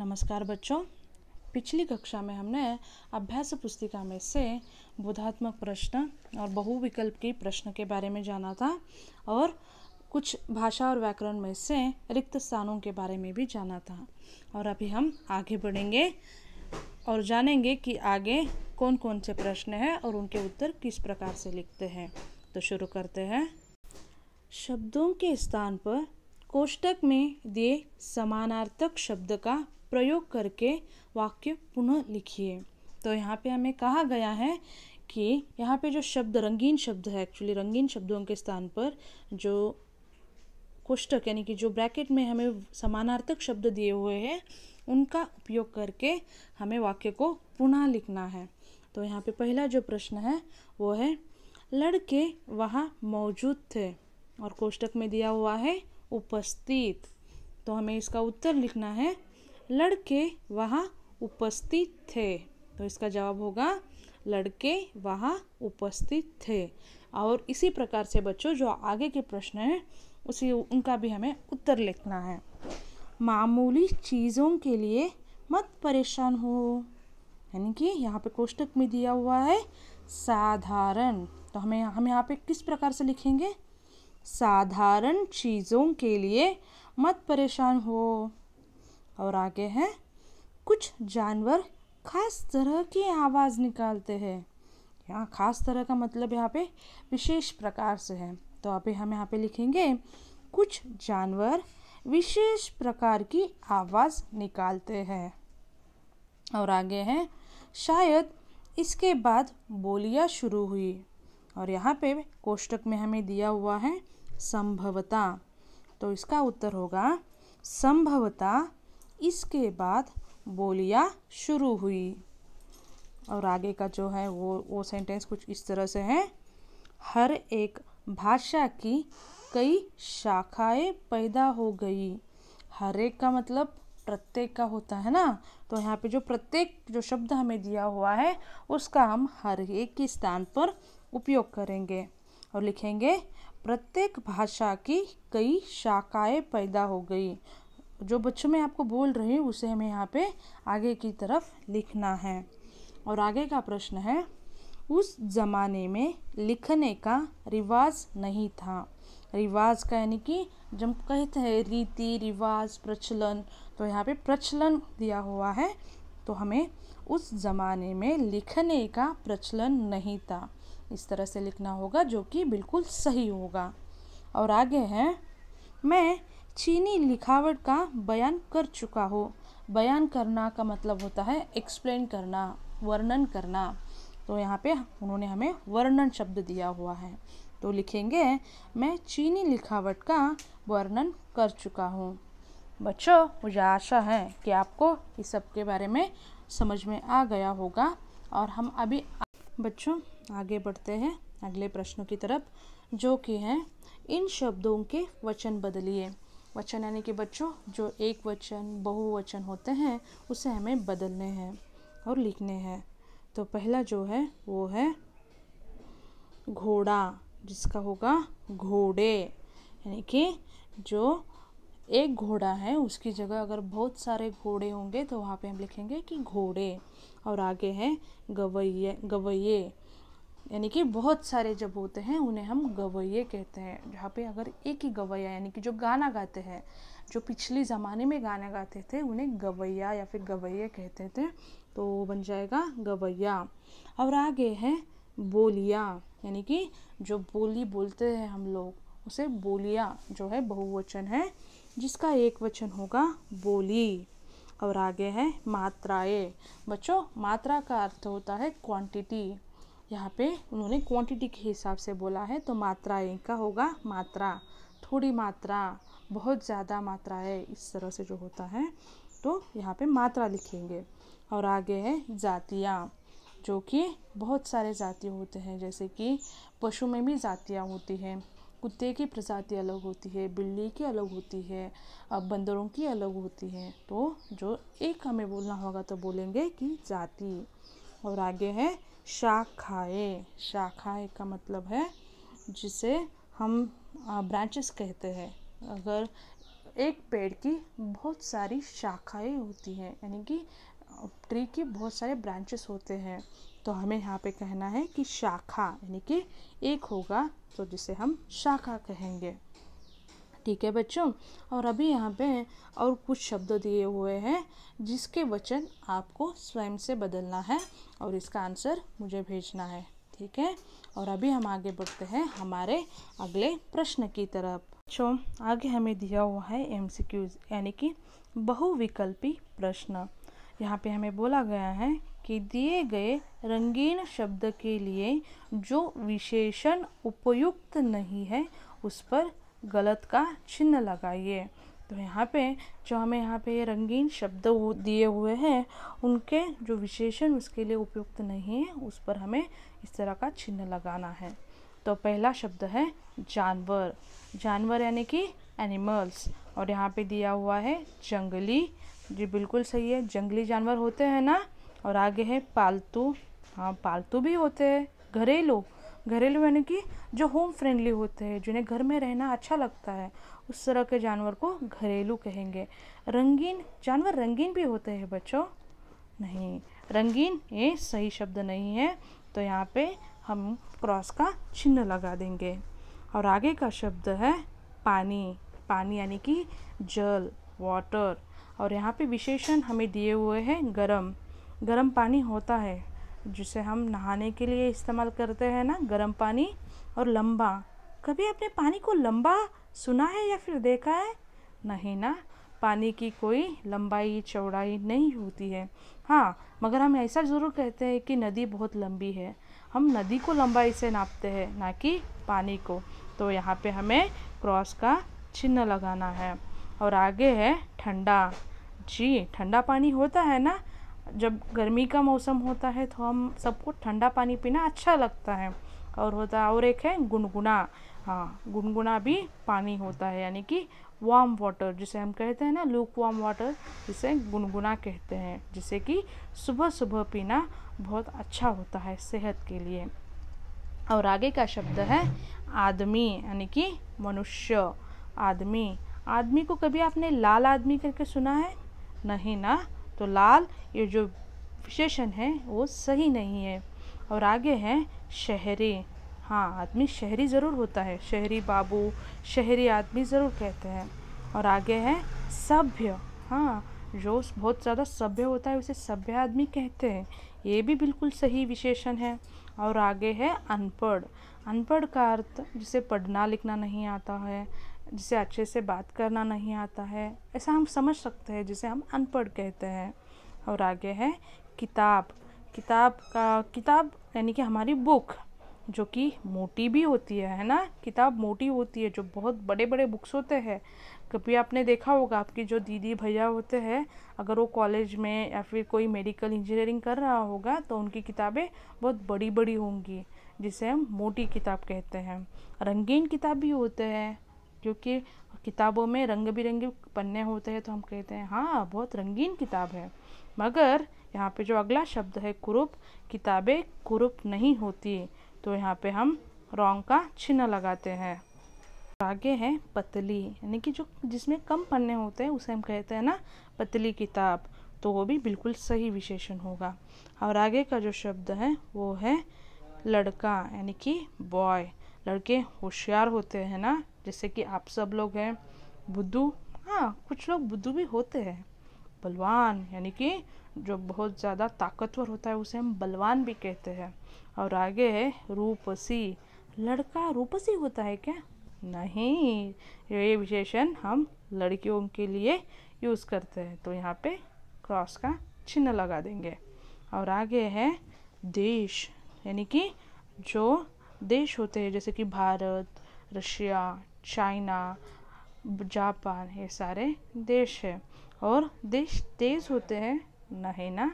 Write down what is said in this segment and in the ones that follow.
नमस्कार बच्चों पिछली कक्षा में हमने अभ्यास पुस्तिका में से बोधात्मक प्रश्न और बहुविकल्प के प्रश्न के बारे में जाना था और कुछ भाषा और व्याकरण में से रिक्त स्थानों के बारे में भी जाना था और अभी हम आगे बढ़ेंगे और जानेंगे कि आगे कौन कौन से प्रश्न हैं और उनके उत्तर किस प्रकार से लिखते हैं तो शुरू करते हैं शब्दों के स्थान पर कोष्टक में दिए समानार्थक शब्द का प्रयोग करके वाक्य पुनः लिखिए तो यहाँ पे हमें कहा गया है कि यहाँ पे जो शब्द रंगीन शब्द है एक्चुअली रंगीन शब्दों के स्थान पर जो कोष्टक यानी कि जो ब्रैकेट में हमें समानार्थक शब्द दिए हुए हैं उनका उपयोग करके हमें वाक्य को पुनः लिखना है तो यहाँ पे पहला जो प्रश्न है वो है लड़के वहाँ मौजूद थे और कोष्टक में दिया हुआ है उपस्थित तो हमें इसका उत्तर लिखना है लड़के वहाँ उपस्थित थे तो इसका जवाब होगा लड़के वहाँ उपस्थित थे और इसी प्रकार से बच्चों जो आगे के प्रश्न हैं उसी उनका भी हमें उत्तर लिखना है मामूली चीज़ों के लिए मत परेशान हो यानी कि यहाँ पे कोष्टक में दिया हुआ है साधारण तो हमें हम यहाँ पे किस प्रकार से लिखेंगे साधारण चीज़ों के लिए मत परेशान हो और आगे हैं कुछ जानवर खास तरह की आवाज़ निकालते हैं यहाँ खास तरह का मतलब यहाँ पे विशेष प्रकार से है तो अभी हम यहाँ पे लिखेंगे कुछ जानवर विशेष प्रकार की आवाज़ निकालते हैं और आगे हैं शायद इसके बाद बोलियाँ शुरू हुई और यहाँ पे कोष्टक में हमें दिया हुआ है संभवता तो इसका उत्तर होगा संभवता इसके बाद बोलियाँ शुरू हुई और आगे का जो है वो वो सेंटेंस कुछ इस तरह से है हर एक भाषा की कई शाखाएं पैदा हो गई हर एक का मतलब प्रत्येक का होता है ना तो यहाँ पे जो प्रत्येक जो शब्द हमें दिया हुआ है उसका हम हर एक के स्थान पर उपयोग करेंगे और लिखेंगे प्रत्येक भाषा की कई शाखाएं पैदा हो गई जो बच्चों में आपको बोल रही हूँ उसे हमें यहाँ पे आगे की तरफ लिखना है और आगे का प्रश्न है उस ज़माने में लिखने का रिवाज नहीं था रिवाज का यानी कि जब कहते हैं रीति रिवाज प्रचलन तो यहाँ पे प्रचलन दिया हुआ है तो हमें उस ज़माने में लिखने का प्रचलन नहीं था इस तरह से लिखना होगा जो कि बिल्कुल सही होगा और आगे है मैं चीनी लिखावट का बयान कर चुका हो बयान करना का मतलब होता है एक्सप्लेन करना वर्णन करना तो यहाँ पे उन्होंने हमें वर्णन शब्द दिया हुआ है तो लिखेंगे मैं चीनी लिखावट का वर्णन कर चुका हूँ बच्चों मुझे आशा है कि आपको इस सब के बारे में समझ में आ गया होगा और हम अभी बच्चों आगे बढ़ते हैं अगले प्रश्नों की तरफ जो कि हैं इन शब्दों के वचन बदलिए वचन यानी कि बच्चों जो एक वचन बहुवचन होते हैं उसे हमें बदलने हैं और लिखने हैं तो पहला जो है वो है घोड़ा जिसका होगा घोड़े यानी कि जो एक घोड़ा है उसकी जगह अगर बहुत सारे घोड़े होंगे तो वहाँ पे हम लिखेंगे कि घोड़े और आगे है गवैये गवैये यानी कि बहुत सारे जब होते हैं उन्हें हम गवैये कहते हैं जहाँ पे अगर एक ही गवैया यानी कि जो गाना गाते हैं जो पिछले ज़माने में गाना गाते थे उन्हें गवैया या फिर गवैये कहते थे तो बन जाएगा गवैया और आगे है बोलिया यानी कि जो बोली बोलते हैं हम लोग उसे बोलिया जो है बहुवचन है जिसका एक वचन होगा बोली और आगे है मात्राएँ बच्चों मात्रा का अर्थ होता है क्वांटिटी यहाँ पे उन्होंने क्वांटिटी के हिसाब से बोला है तो मात्रा का होगा मात्रा थोड़ी मात्रा बहुत ज़्यादा मात्रा है इस तरह से जो होता है तो यहाँ पे मात्रा लिखेंगे और आगे है जातियाँ जो कि बहुत सारे जातियाँ होते हैं जैसे कि पशु में भी जातियाँ होती हैं कुत्ते की प्रजाति अलग होती है बिल्ली की अलग होती है अब बंदरों की अलग होती है तो जो एक हमें बोलना होगा तो बोलेंगे कि जाति और आगे है शाखाए शाखाएं का मतलब है जिसे हम ब्रांचेस कहते हैं अगर एक पेड़ की बहुत सारी शाखाएं होती हैं यानी कि ट्री की बहुत सारे ब्रांचेस होते हैं तो हमें यहाँ पे कहना है कि शाखा यानी कि एक होगा तो जिसे हम शाखा कहेंगे ठीक है बच्चों और अभी यहाँ पे और कुछ शब्द दिए हुए हैं जिसके वचन आपको स्वयं से बदलना है और इसका आंसर मुझे भेजना है ठीक है और अभी हम आगे बढ़ते हैं हमारे अगले प्रश्न की तरफ बच्चों आगे हमें दिया हुआ है एम यानी कि बहुविकल्पी प्रश्न यहाँ पे हमें बोला गया है कि दिए गए रंगीन शब्द के लिए जो विशेषण उपयुक्त नहीं है उस पर गलत का चिन्ह लगाइए तो यहाँ पे जो हमें यहाँ पे रंगीन शब्द दिए हुए हैं उनके जो विशेषण उसके लिए उपयुक्त नहीं है उस पर हमें इस तरह का चिन्ह लगाना है तो पहला शब्द है जानवर जानवर यानी कि एनिमल्स और यहाँ पे दिया हुआ है जंगली जी बिल्कुल सही है जंगली जानवर होते हैं ना और आगे है पालतू हाँ पालतू भी होते हैं घरेलू घरेलू यानी कि जो होम फ्रेंडली होते हैं जिन्हें घर में रहना अच्छा लगता है उस तरह के जानवर को घरेलू कहेंगे रंगीन जानवर रंगीन भी होते हैं बच्चों नहीं रंगीन ये सही शब्द नहीं है तो यहाँ पे हम क्रॉस का चिन्ह लगा देंगे और आगे का शब्द है पानी पानी यानी कि जल वाटर और यहाँ पे विशेषण हमें दिए हुए हैं गरम गरम पानी होता है जिसे हम नहाने के लिए इस्तेमाल करते हैं ना गर्म पानी और लंबा कभी आपने पानी को लंबा सुना है या फिर देखा है नहीं ना पानी की कोई लंबाई चौड़ाई नहीं होती है हाँ मगर हम ऐसा ज़रूर कहते हैं कि नदी बहुत लंबी है हम नदी को लंबाई से नापते हैं ना कि पानी को तो यहाँ पे हमें क्रॉस का चिन्ह लगाना है और आगे है ठंडा जी ठंडा पानी होता है ना जब गर्मी का मौसम होता है तो हम सबको ठंडा पानी पीना अच्छा लगता है और होता है और एक है गुनगुना हाँ गुनगुना भी पानी होता है यानी कि वार्म वाटर जिसे हम कहते हैं ना लूक वार्म वाटर जिसे गुनगुना कहते हैं जिसे कि सुबह सुबह पीना बहुत अच्छा होता है सेहत के लिए और आगे का शब्द है आदमी यानी कि मनुष्य आदमी आदमी को कभी आपने लाल आदमी करके सुना है नहीं ना तो लाल ये जो विशेषण है वो सही नहीं है और आगे है शहरी हाँ आदमी शहरी ज़रूर होता है शहरी बाबू शहरी आदमी ज़रूर कहते हैं और आगे है सभ्य हाँ जो बहुत ज़्यादा सभ्य होता है उसे सभ्य आदमी कहते हैं ये भी बिल्कुल सही विशेषण है और आगे है अनपढ़ अनपढ़ का अर्थ जिसे पढ़ना लिखना नहीं आता है जिसे अच्छे से बात करना नहीं आता है ऐसा हम समझ सकते हैं जिसे हम अनपढ़ कहते हैं और आगे है किताब किताब का किताब यानी कि हमारी बुक जो कि मोटी भी होती है है ना किताब मोटी होती है जो बहुत बड़े बड़े बुक्स होते हैं कभी आपने देखा होगा आपकी जो दीदी भैया होते हैं अगर वो कॉलेज में या फिर कोई मेडिकल इंजीनियरिंग कर रहा होगा तो उनकी किताबें बहुत बड़ी बड़ी होंगी जिसे हम मोटी किताब कहते हैं रंगीन किताब भी होते हैं क्योंकि किताबों में रंग बिरंगे पन्ने होते हैं तो हम कहते हैं हाँ बहुत रंगीन किताब है मगर यहाँ पे जो अगला शब्द है कुरूप किताबें कुरूप नहीं होती तो यहाँ पे हम रोंग का चिन्ह लगाते हैं आगे है पतली यानी कि जो जिसमें कम पन्ने होते हैं उसे हम कहते हैं ना पतली किताब तो वो भी बिल्कुल सही विशेषण होगा और आगे का जो शब्द है वो है लड़का यानी कि बॉय लड़के होशियार होते हैं ना जैसे कि आप सब लोग हैं बुद्धू हाँ कुछ लोग बुद्धू भी होते हैं बलवान यानी कि जो बहुत ज़्यादा ताकतवर होता है उसे हम बलवान भी कहते हैं और आगे है रूपसी लड़का रूपसी होता है क्या नहीं ये विशेषण हम लड़कियों के लिए यूज़ करते हैं तो यहाँ पे क्रॉस का चिन्ह लगा देंगे और आगे है देश यानी कि जो देश होते हैं जैसे कि भारत रशिया चाइना जापान ये सारे देश है और देश तेज़ होते हैं नहीं ना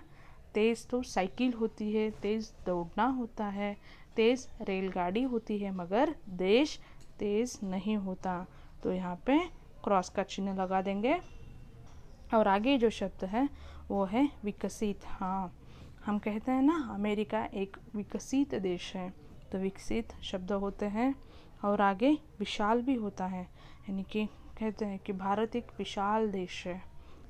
तेज़ तो साइकिल होती है तेज़ दौड़ना होता है तेज़ रेलगाड़ी होती है मगर देश तेज़ नहीं होता तो यहाँ पे क्रॉस का चिन्ह लगा देंगे और आगे जो शब्द है वो है विकसित हाँ हम कहते हैं ना अमेरिका एक विकसित देश है तो विकसित शब्द होते हैं और आगे विशाल भी होता है यानी कि कहते हैं कि भारत एक विशाल देश है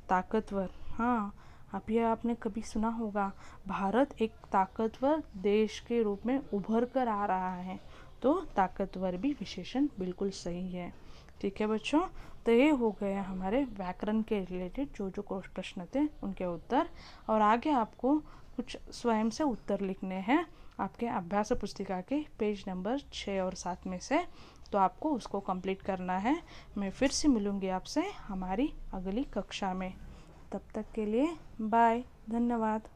ताकतवर हाँ अभी यह आपने कभी सुना होगा भारत एक ताकतवर देश के रूप में उभर कर आ रहा है तो ताकतवर भी विशेषण बिल्कुल सही है ठीक है बच्चों तो ये हो गए हमारे व्याकरण के रिलेटेड जो जो प्रश्न थे उनके उत्तर और आगे आपको कुछ स्वयं से उत्तर लिखने हैं आपके अभ्यास पुस्तिका के पेज नंबर छः और सात में से तो आपको उसको कंप्लीट करना है मैं फिर से मिलूँगी आपसे हमारी अगली कक्षा में तब तक के लिए बाय धन्यवाद